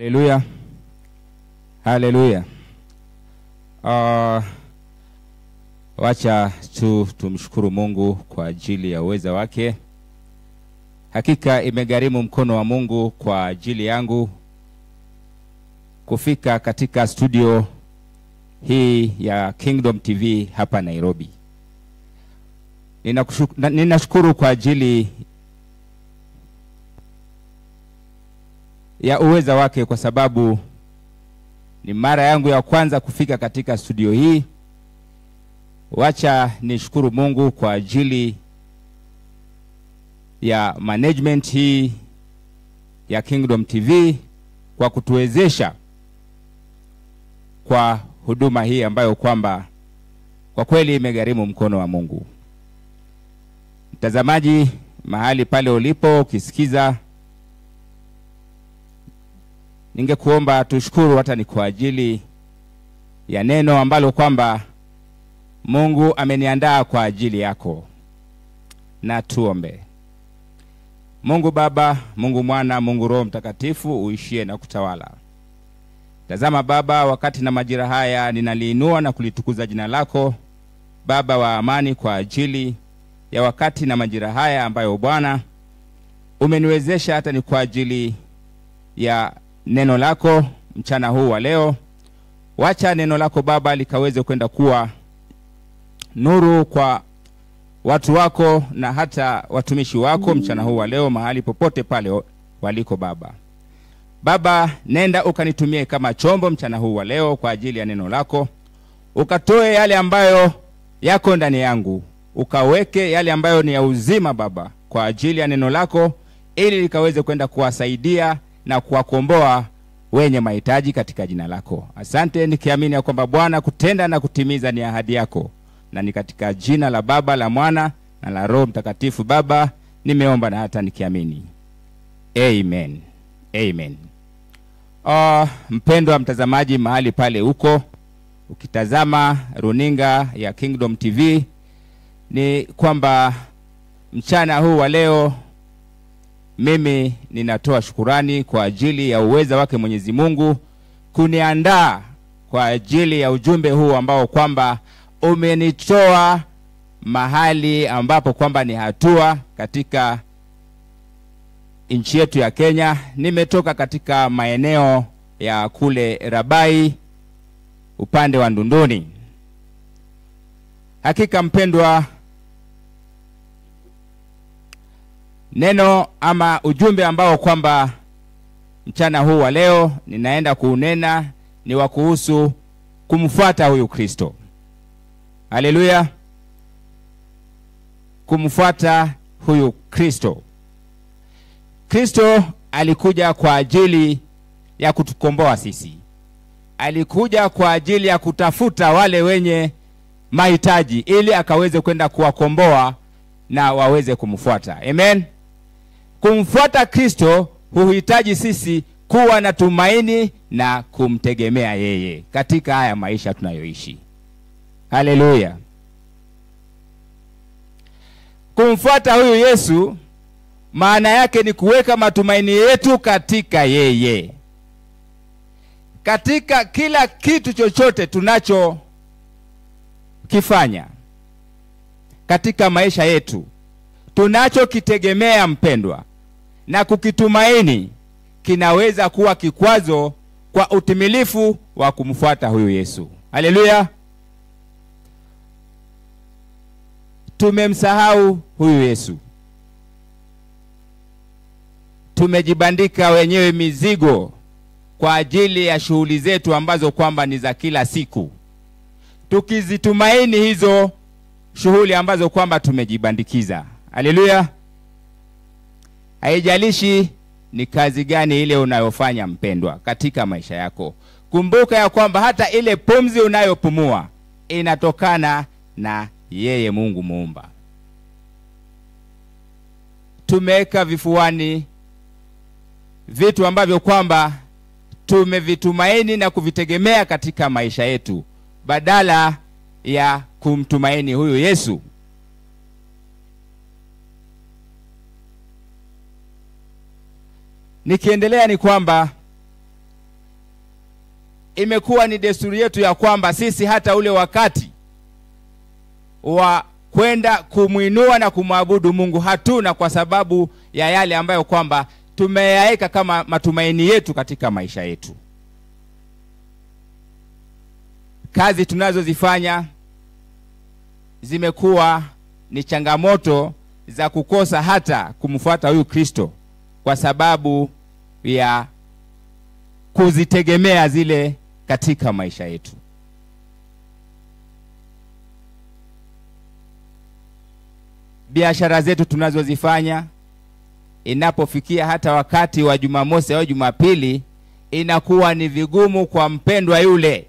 Haleluya, haleluya. Uh, ah, wacha tu tumshukuru Mungu kwa ajili ya uweza wake. Hakika imegharimu mkono wa Mungu kwa ajili yangu kufika katika studio hii ya Kingdom TV hapa Nairobi. ninashukuru kwa ajili ya uweza wake, kwa sababu ni mara yangu ya kwanza kufika katika studio hii. Wacha nishukuru Mungu kwa ajili ya management hii ya Kingdom TV kwa kutuwezesha kwa huduma hii ambayo kwamba kwa kweli imegharimu mkono wa Mungu. Mtazamaji, mahali pale ulipo ukisikiza ningekuomba tushukuru hata ni kwa ajili ya neno ambalo kwamba Mungu ameniandaa kwa ajili yako. Na tuombe. Mungu Baba, Mungu Mwana, Mungu Roho Mtakatifu, uishie na kutawala. Tazama Baba, wakati na majira haya ninaliinua na kulitukuza jina lako Baba wa amani, kwa ajili ya wakati na majira haya ambayo Bwana umeniwezesha hata ni kwa ajili ya neno lako mchana huu wa leo. Wacha neno lako Baba likaweze kwenda kuwa nuru kwa watu wako na hata watumishi wako mchana huu wa leo, mahali popote pale waliko Baba. Baba, nenda ukanitumie kama chombo mchana huu wa leo kwa ajili ya neno lako, ukatoe yale ambayo yako ndani yangu, ukaweke yale ambayo ni ya uzima Baba, kwa ajili ya neno lako, ili likaweze kwenda kuwasaidia na kuwakomboa wenye mahitaji katika jina lako. Asante, nikiamini ya kwamba Bwana kutenda na kutimiza ni ahadi yako, na ni katika jina la Baba, la Mwana na la Roho Mtakatifu. Baba, nimeomba na hata nikiamini, amen, amen. Uh, mpendwa mtazamaji, mahali pale huko ukitazama runinga ya Kingdom TV, ni kwamba mchana huu wa leo mimi ninatoa shukurani kwa ajili ya uweza wake Mwenyezi Mungu kuniandaa kwa ajili ya ujumbe huu ambao kwamba umenitoa mahali ambapo kwamba ni hatua katika nchi yetu ya Kenya. Nimetoka katika maeneo ya kule Rabai upande wa Ndunduni. Hakika mpendwa neno ama ujumbe ambao kwamba mchana huu wa leo ninaenda kuunena ni wa kuhusu kumfuata huyu Kristo. Haleluya! Kumfuata huyu Kristo. Kristo alikuja kwa ajili ya kutukomboa sisi, alikuja kwa ajili ya kutafuta wale wenye mahitaji, ili akaweze kwenda kuwakomboa na waweze kumfuata. Amen. Kumfuata Kristo huhitaji sisi kuwa na tumaini na kumtegemea yeye katika haya maisha tunayoishi. Haleluya! Kumfuata huyu Yesu maana yake ni kuweka matumaini yetu katika yeye, katika kila kitu chochote tunachokifanya katika maisha yetu, tunachokitegemea mpendwa na kukitumaini kinaweza kuwa kikwazo kwa utimilifu wa kumfuata huyu Yesu. Haleluya! Tumemsahau huyu Yesu, tumejibandika wenyewe mizigo kwa ajili ya shughuli zetu ambazo kwamba ni za kila siku, tukizitumaini hizo shughuli ambazo kwamba tumejibandikiza. Haleluya! Haijalishi ni kazi gani ile unayofanya mpendwa, katika maisha yako, kumbuka ya kwamba hata ile pumzi unayopumua inatokana na yeye Mungu Muumba. Tumeweka vifuani vitu ambavyo kwamba tumevitumaini na kuvitegemea katika maisha yetu badala ya kumtumaini huyu Yesu Nikiendelea ni kwamba imekuwa ni desturi yetu ya kwamba sisi hata ule wakati wa kwenda kumwinua na kumwabudu Mungu hatuna, kwa sababu ya yale ambayo kwamba tumeyaweka kama matumaini yetu katika maisha yetu, kazi tunazozifanya zimekuwa ni changamoto za kukosa hata kumfuata huyu Kristo kwa sababu ya kuzitegemea zile katika maisha yetu. Biashara zetu tunazozifanya inapofikia hata wakati wa Jumamosi au Jumapili, inakuwa ni vigumu kwa mpendwa yule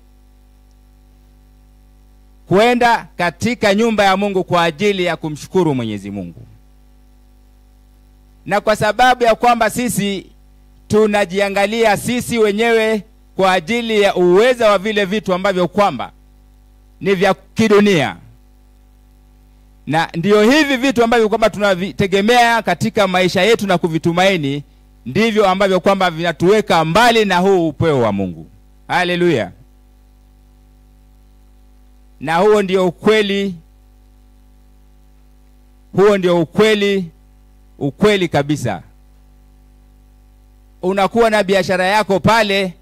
kwenda katika nyumba ya Mungu kwa ajili ya kumshukuru Mwenyezi Mungu na kwa sababu ya kwamba sisi tunajiangalia sisi wenyewe kwa ajili ya uweza wa vile vitu ambavyo kwamba ni vya kidunia na ndiyo hivi vitu ambavyo kwamba tunavitegemea katika maisha yetu na kuvitumaini ndivyo ambavyo kwamba vinatuweka mbali na huu upeo wa mungu haleluya na huo ndio ukweli huo ndio ukweli ukweli kabisa. Unakuwa na biashara yako pale,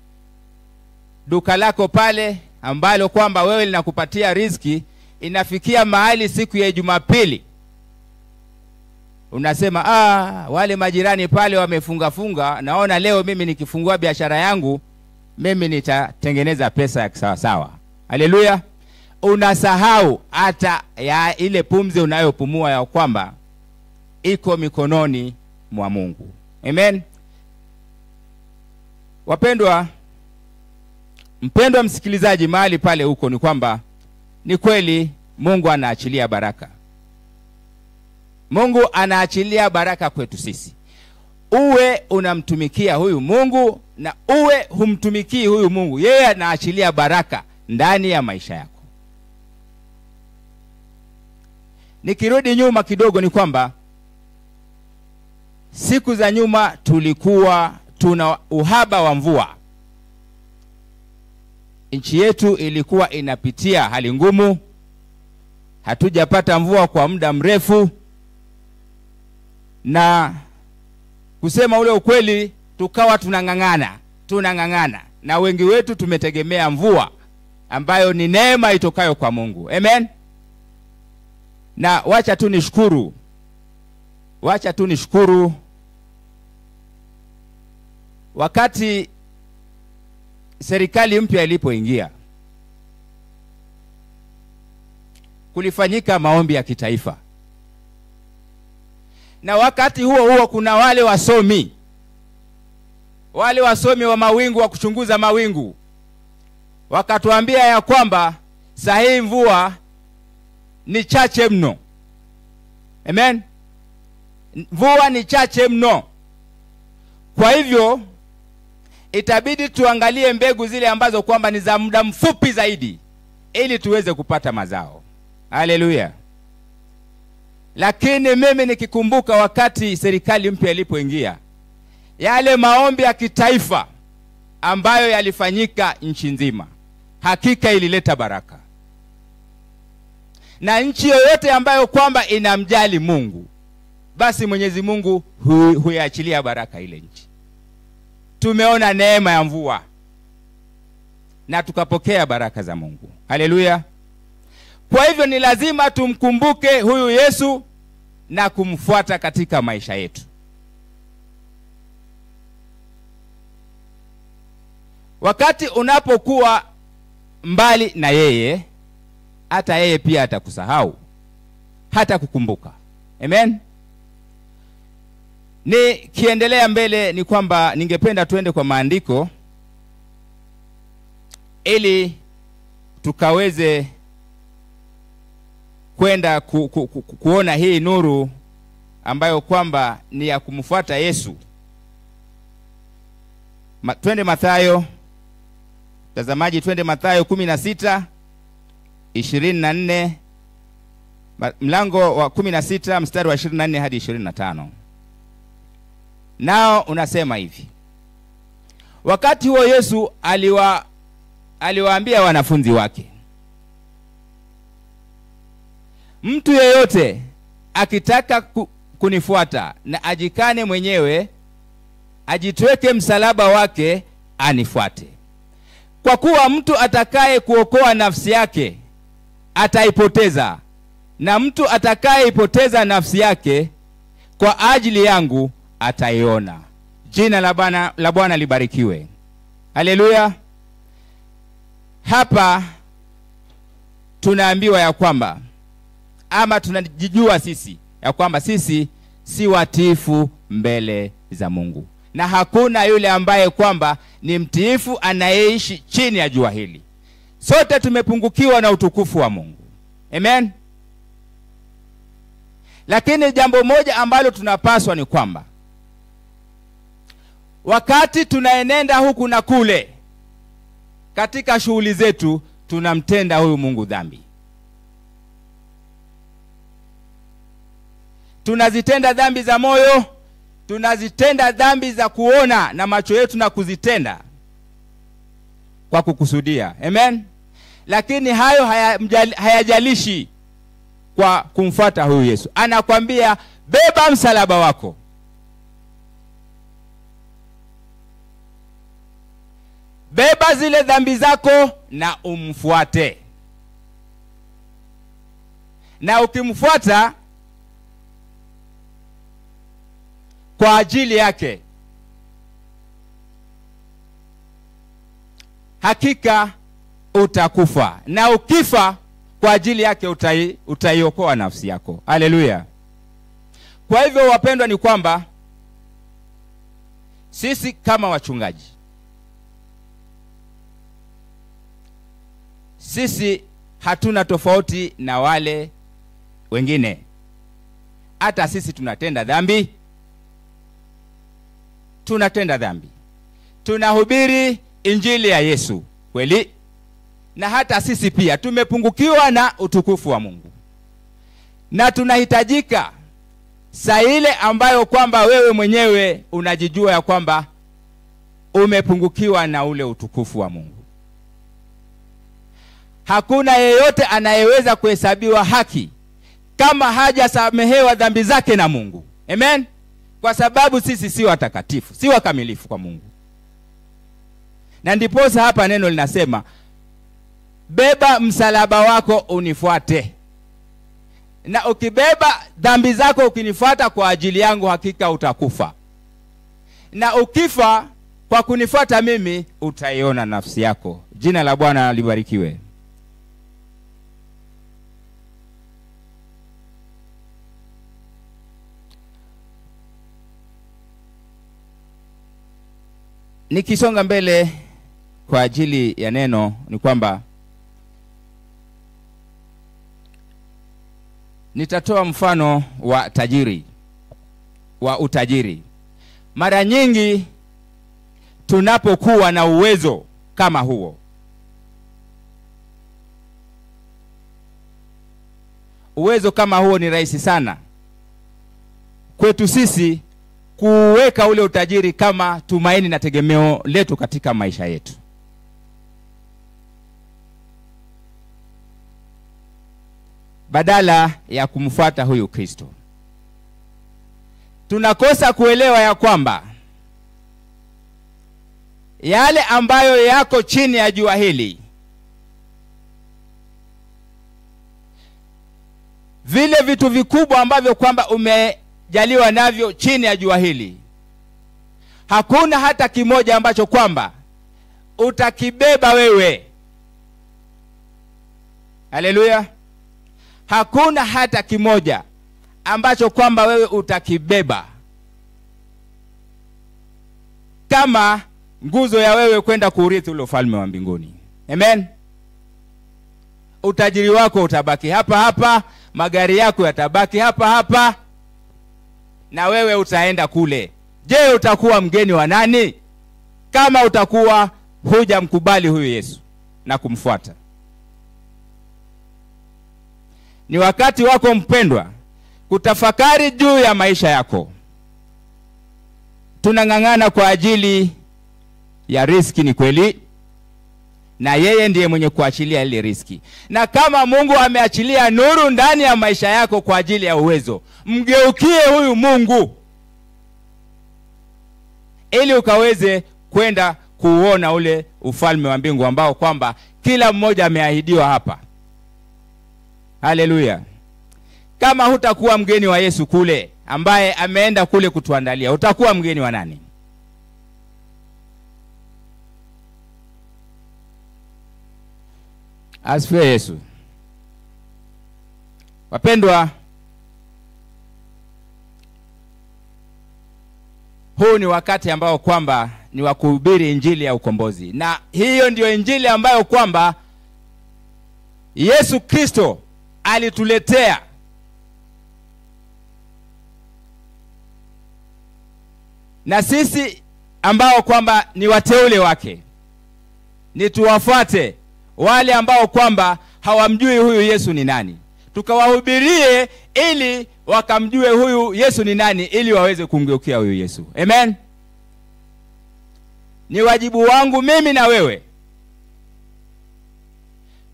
duka lako pale ambalo kwamba wewe linakupatia riziki, inafikia mahali siku ya Jumapili unasema ah, wale majirani pale wamefungafunga, naona leo mimi nikifungua biashara yangu mimi nitatengeneza pesa ya kisawasawa. Haleluya! Unasahau hata ya ile pumzi unayopumua ya kwamba iko mikononi mwa Mungu. Amen. Wapendwa, mpendwa msikilizaji, mahali pale huko ni kwamba ni kweli Mungu anaachilia baraka. Mungu anaachilia baraka kwetu sisi, uwe unamtumikia huyu Mungu na uwe humtumikii huyu Mungu, yeye anaachilia baraka ndani ya maisha yako. Nikirudi nyuma kidogo, ni kwamba siku za nyuma tulikuwa tuna uhaba wa mvua. Nchi yetu ilikuwa inapitia hali ngumu, hatujapata mvua kwa muda mrefu, na kusema ule ukweli, tukawa tunang'ang'ana tunang'ang'ana, na wengi wetu tumetegemea mvua ambayo ni neema itokayo kwa Mungu. Amen. Na wacha tu nishukuru wacha tu nishukuru wakati serikali mpya ilipoingia kulifanyika maombi ya kitaifa, na wakati huo huo kuna wale wasomi wale wasomi wa mawingu wa kuchunguza mawingu wakatuambia ya kwamba saa mvua ni chache mno. Amen mvua ni chache mno. Kwa hivyo itabidi tuangalie mbegu zile ambazo kwamba ni za muda mfupi zaidi ili tuweze kupata mazao. Haleluya! Lakini mimi nikikumbuka wakati serikali mpya ilipoingia, yale maombi ya kitaifa ambayo yalifanyika nchi nzima, hakika ilileta baraka, na nchi yoyote ambayo kwamba inamjali Mungu basi Mwenyezi Mungu hu, huiachilia baraka ile nchi. Tumeona neema ya mvua na tukapokea baraka za Mungu. Haleluya! Kwa hivyo ni lazima tumkumbuke huyu Yesu na kumfuata katika maisha yetu. Wakati unapokuwa mbali na yeye, hata yeye pia atakusahau, hata kukumbuka. Amen ni kiendelea mbele ni kwamba ningependa tuende kwa maandiko ili tukaweze kwenda ku, ku, ku, kuona hii nuru ambayo kwamba ni ya kumfuata Yesu. Ma, twende Mathayo, mtazamaji, twende Mathayo kumi na sita ishirini na nne mlango wa kumi na sita mstari wa ishirini na nne hadi ishirini na tano nao unasema hivi wakati huo Yesu aliwa aliwaambia wanafunzi wake mtu yeyote akitaka ku, kunifuata na ajikane mwenyewe ajitweke msalaba wake anifuate kwa kuwa mtu atakaye kuokoa nafsi yake ataipoteza na mtu atakayeipoteza nafsi yake kwa ajili yangu ataiona. Jina la Bwana la Bwana libarikiwe. Haleluya. Hapa tunaambiwa ya kwamba ama tunajijua sisi ya kwamba sisi si watiifu mbele za Mungu, na hakuna yule ambaye kwamba ni mtiifu anayeishi chini ya jua hili. Sote tumepungukiwa na utukufu wa Mungu. Amen. Lakini jambo moja ambalo tunapaswa ni kwamba wakati tunaenenda huku na kule katika shughuli zetu, tunamtenda huyu Mungu dhambi. Tunazitenda dhambi za moyo, tunazitenda dhambi za kuona na macho yetu na kuzitenda kwa kukusudia. Amen. Lakini hayo hayajalishi haya kwa kumfuata huyu Yesu. Anakwambia beba msalaba wako. beba zile dhambi zako na umfuate na ukimfuata kwa ajili yake hakika utakufa na ukifa kwa ajili yake utai, utaiokoa nafsi yako haleluya kwa hivyo wapendwa ni kwamba sisi kama wachungaji sisi hatuna tofauti na wale wengine hata sisi tunatenda dhambi tunatenda dhambi tunahubiri injili ya yesu kweli na hata sisi pia tumepungukiwa na utukufu wa mungu na tunahitajika saa ile ambayo kwamba wewe mwenyewe unajijua ya kwamba umepungukiwa na ule utukufu wa mungu hakuna yeyote anayeweza kuhesabiwa haki kama hajasamehewa dhambi zake na Mungu. Amen. Kwa sababu sisi si watakatifu, si wakamilifu kwa Mungu, na ndiposa hapa neno linasema beba msalaba wako unifuate, na ukibeba dhambi zako ukinifuata kwa ajili yangu, hakika utakufa, na ukifa kwa kunifuata mimi utaiona nafsi yako. Jina la Bwana libarikiwe. Nikisonga mbele kwa ajili ya neno ni kwamba nitatoa mfano wa tajiri wa utajiri. Mara nyingi tunapokuwa na uwezo kama huo, uwezo kama huo ni rahisi sana kwetu sisi kuweka ule utajiri kama tumaini na tegemeo letu katika maisha yetu. badala ya kumfuata huyu Kristo. Tunakosa kuelewa ya kwamba yale ambayo yako chini ya jua hili, vile vitu vikubwa ambavyo kwamba ume waliojaliwa navyo chini ya jua hili. Hakuna hata kimoja ambacho kwamba utakibeba wewe. Haleluya! Hakuna hata kimoja ambacho kwamba wewe utakibeba kama nguzo ya wewe kwenda kuurithi ule ufalme wa mbinguni. Amen. Utajiri wako utabaki hapa hapa, magari yako yatabaki hapa hapa na wewe utaenda kule. Je, utakuwa mgeni wa nani kama utakuwa hujamkubali huyu Yesu na kumfuata? Ni wakati wako mpendwa kutafakari juu ya maisha yako. Tunang'ang'ana kwa ajili ya riski, ni kweli na yeye ndiye mwenye kuachilia ile riski. Na kama Mungu ameachilia nuru ndani ya maisha yako kwa ajili ya uwezo, mgeukie huyu Mungu ili ukaweze kwenda kuuona ule ufalme wa mbingu ambao kwamba kila mmoja ameahidiwa hapa. Haleluya! Kama hutakuwa mgeni wa Yesu kule ambaye ameenda kule kutuandalia, utakuwa mgeni wa nani? Asifiwe Yesu. Wapendwa, huu ni wakati ambao kwamba ni wa kuhubiri injili ya ukombozi, na hiyo ndiyo injili ambayo kwamba Yesu Kristo alituletea. Na sisi ambao kwamba ni wateule wake, ni tuwafuate wale ambao kwamba hawamjui huyu Yesu ni nani, tukawahubirie ili wakamjue huyu Yesu ni nani, ili waweze kumgeukia huyu Yesu. Amen. Ni wajibu wangu mimi na wewe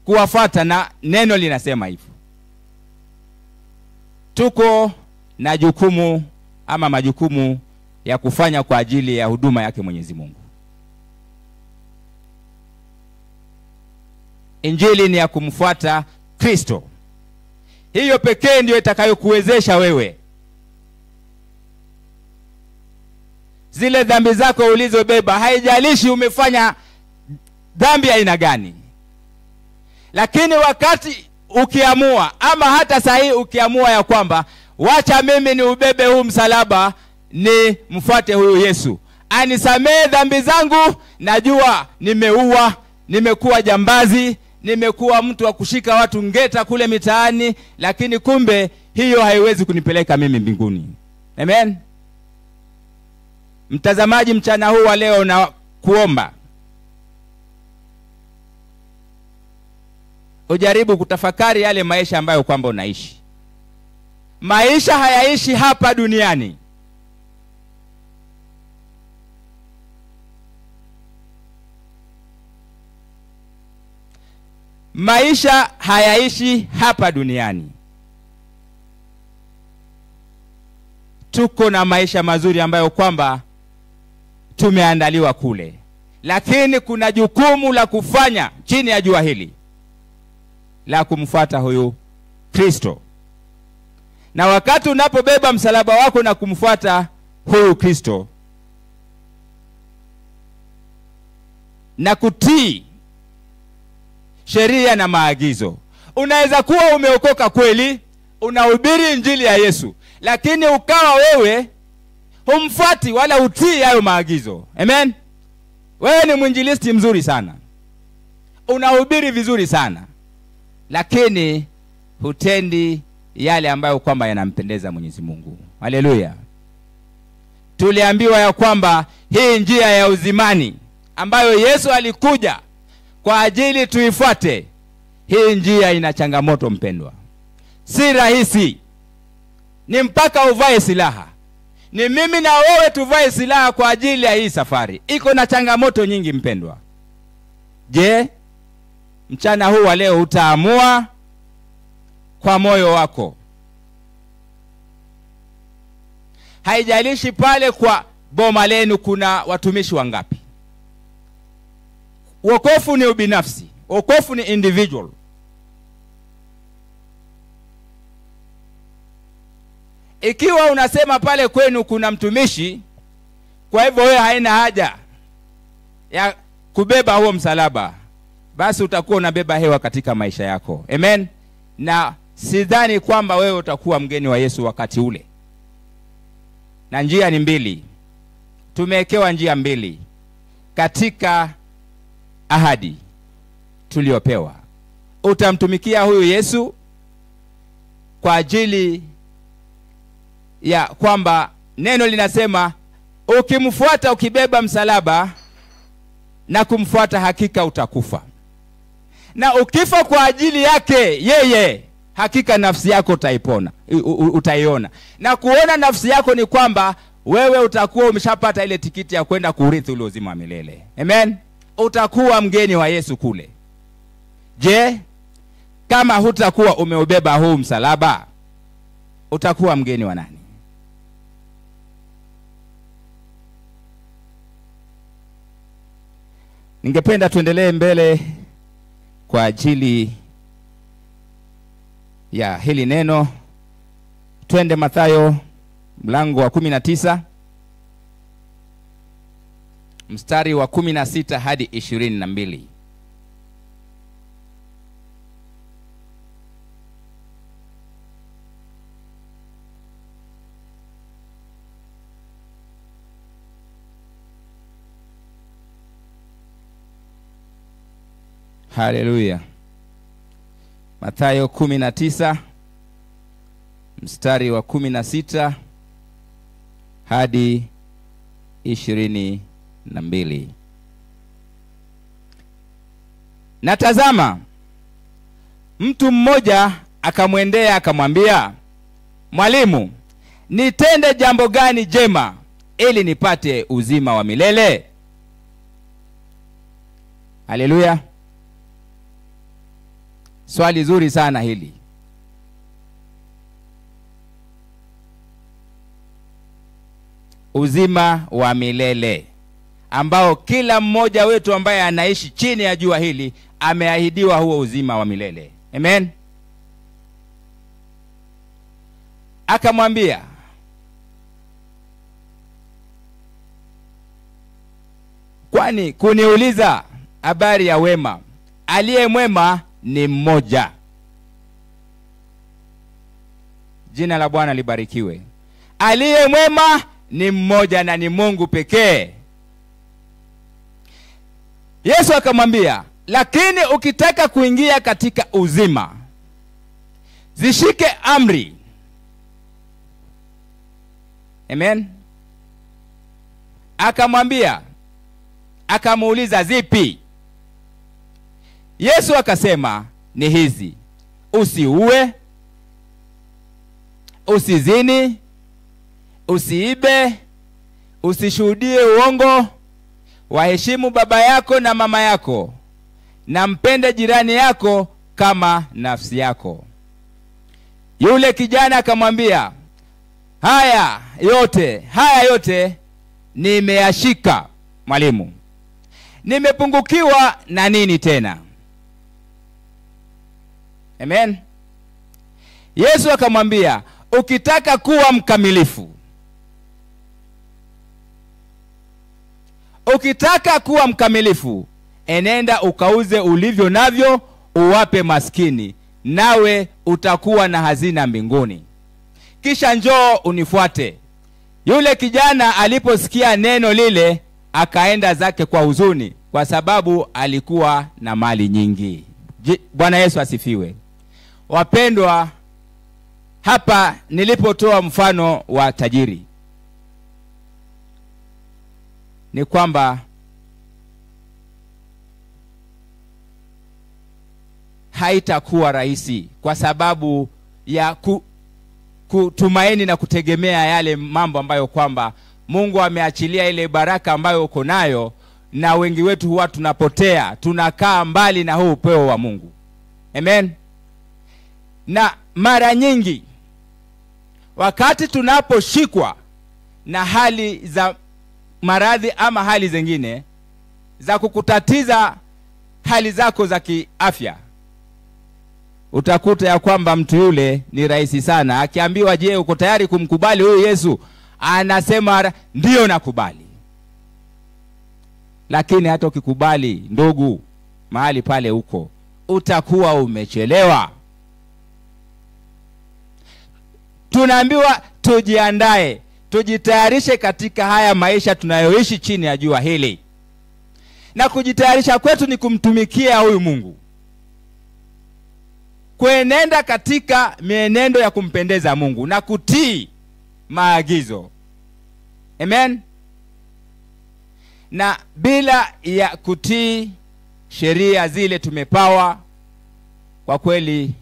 kuwafata na neno linasema hivyo. Tuko na jukumu ama majukumu ya kufanya kwa ajili ya huduma yake Mwenyezi Mungu. Injili ni ya kumfuata Kristo. Hiyo pekee ndiyo itakayokuwezesha wewe zile dhambi zako ulizobeba, haijalishi umefanya dhambi aina gani, lakini wakati ukiamua ama hata sahii ukiamua ya kwamba wacha mimi ni ubebe huu msalaba, ni mfuate huyu Yesu anisamehe dhambi zangu, najua nimeua, nimekuwa jambazi, nimekuwa mtu wa kushika watu ngeta kule mitaani, lakini kumbe hiyo haiwezi kunipeleka mimi mbinguni. Amen. Mtazamaji, mchana huu wa leo na kuomba ujaribu kutafakari yale maisha ambayo kwamba unaishi. Maisha hayaishi hapa duniani. maisha hayaishi hapa duniani. Tuko na maisha mazuri ambayo kwamba tumeandaliwa kule, lakini kuna jukumu la kufanya chini ya jua hili la kumfuata huyu Kristo. Na wakati unapobeba msalaba wako na kumfuata huyu Kristo na kutii sheria na maagizo. Unaweza kuwa umeokoka kweli, unahubiri injili ya Yesu, lakini ukawa wewe humfuati wala utii hayo maagizo. Amen. Wewe ni mwinjilisti mzuri sana, unahubiri vizuri sana, lakini hutendi yale ambayo kwamba yanampendeza Mwenyezi Mungu. Haleluya! Tuliambiwa ya kwamba hii njia ya uzimani ambayo Yesu alikuja kwa ajili tuifuate. Hii njia ina changamoto mpendwa, si rahisi, ni mpaka uvae silaha. Ni mimi na wewe tuvae silaha kwa ajili ya hii safari, iko na changamoto nyingi mpendwa. Je, mchana huu wa leo utaamua kwa moyo wako? Haijalishi pale kwa boma lenu kuna watumishi wangapi Wokofu ni ubinafsi, wokofu ni individual. Ikiwa unasema pale kwenu kuna mtumishi, kwa hivyo wewe haina haja ya kubeba huo msalaba, basi utakuwa unabeba hewa katika maisha yako. Amen. Na sidhani kwamba wewe utakuwa mgeni wa Yesu wakati ule. Na njia ni mbili, tumewekewa njia mbili katika ahadi tuliopewa. Utamtumikia huyu Yesu kwa ajili ya kwamba neno linasema ukimfuata ukibeba msalaba na kumfuata hakika utakufa, na ukifa kwa ajili yake yeye, hakika nafsi yako utaipona, utaiona. Na kuona nafsi yako ni kwamba wewe utakuwa umeshapata ile tikiti ya kwenda kurithi ule uzima wa milele. Amen utakuwa mgeni wa Yesu kule. Je, kama hutakuwa umeubeba huu msalaba, utakuwa mgeni wa nani? Ningependa tuendelee mbele kwa ajili ya hili neno. Twende Mathayo mlango wa kumi na tisa mstari wa kumi na sita hadi ishirini na mbili haleluya mathayo kumi na tisa mstari wa kumi na sita hadi ishirini na mbili. Na tazama, mtu mmoja akamwendea akamwambia, Mwalimu, nitende jambo gani jema ili nipate uzima wa milele? Haleluya! Swali zuri sana hili. Uzima wa milele ambao kila mmoja wetu ambaye anaishi chini ya jua hili ameahidiwa huo uzima wa milele amen akamwambia kwani kuniuliza habari ya wema aliye mwema ni mmoja jina la bwana libarikiwe aliye mwema ni mmoja na ni mungu pekee Yesu akamwambia, lakini ukitaka kuingia katika uzima, zishike amri. Amen. Akamwambia, akamuuliza, zipi? Yesu akasema, ni hizi: usiue, usizini, usiibe, usishuhudie uongo, waheshimu baba yako na mama yako, na mpende jirani yako kama nafsi yako. Yule kijana akamwambia, haya yote haya yote nimeyashika mwalimu, nimepungukiwa na nini tena? Amen. Yesu akamwambia, ukitaka kuwa mkamilifu ukitaka kuwa mkamilifu enenda ukauze ulivyo navyo uwape maskini nawe utakuwa na hazina mbinguni kisha njoo unifuate yule kijana aliposikia neno lile akaenda zake kwa huzuni kwa sababu alikuwa na mali nyingi bwana yesu asifiwe wapendwa hapa nilipotoa mfano wa tajiri ni kwamba haitakuwa rahisi kwa sababu ya ku, kutumaini na kutegemea yale mambo ambayo kwamba Mungu ameachilia ile baraka ambayo uko nayo, na wengi wetu huwa tunapotea, tunakaa mbali na huu upeo wa Mungu. Amen. Na mara nyingi wakati tunaposhikwa na hali za maradhi ama hali zingine za kukutatiza hali zako za kiafya, utakuta ya kwamba mtu yule ni rahisi sana. Akiambiwa, je, uko tayari kumkubali huyu Yesu? Anasema ndiyo, nakubali. Lakini hata ukikubali, ndugu, mahali pale uko utakuwa umechelewa. Tunaambiwa tujiandae tujitayarishe katika haya maisha tunayoishi chini ya jua hili, na kujitayarisha kwetu ni kumtumikia huyu Mungu, kuenenda katika mienendo ya kumpendeza Mungu na kutii maagizo. Amen. Na bila ya kutii sheria zile tumepawa, kwa kweli,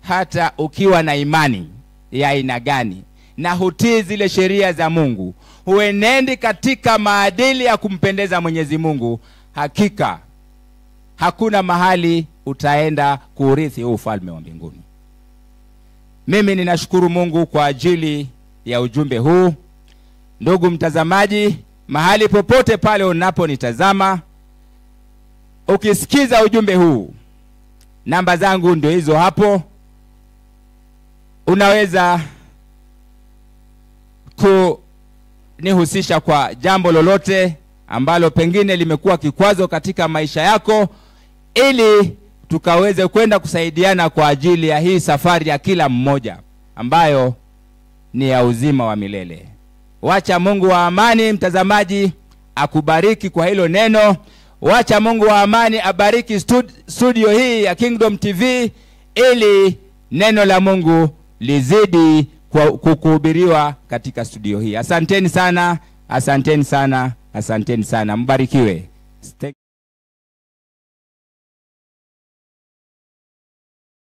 hata ukiwa na imani ya aina gani na hutii zile sheria za Mungu, huenendi katika maadili ya kumpendeza Mwenyezi Mungu, hakika hakuna mahali utaenda kuurithi huu ufalme wa mbinguni. Mimi ninashukuru Mungu kwa ajili ya ujumbe huu. Ndugu mtazamaji, mahali popote pale unaponitazama, ukisikiza ujumbe huu, namba zangu ndio hizo hapo, unaweza kunihusisha kwa jambo lolote ambalo pengine limekuwa kikwazo katika maisha yako, ili tukaweze kwenda kusaidiana kwa ajili ya hii safari ya kila mmoja ambayo ni ya uzima wa milele. Wacha Mungu wa amani, mtazamaji, akubariki kwa hilo neno. Wacha Mungu wa amani abariki studio hii ya Kingdom TV ili neno la Mungu lizidi kuhubiriwa katika studio hii. Asanteni sana, asanteni sana, asanteni sana, mbarikiwe.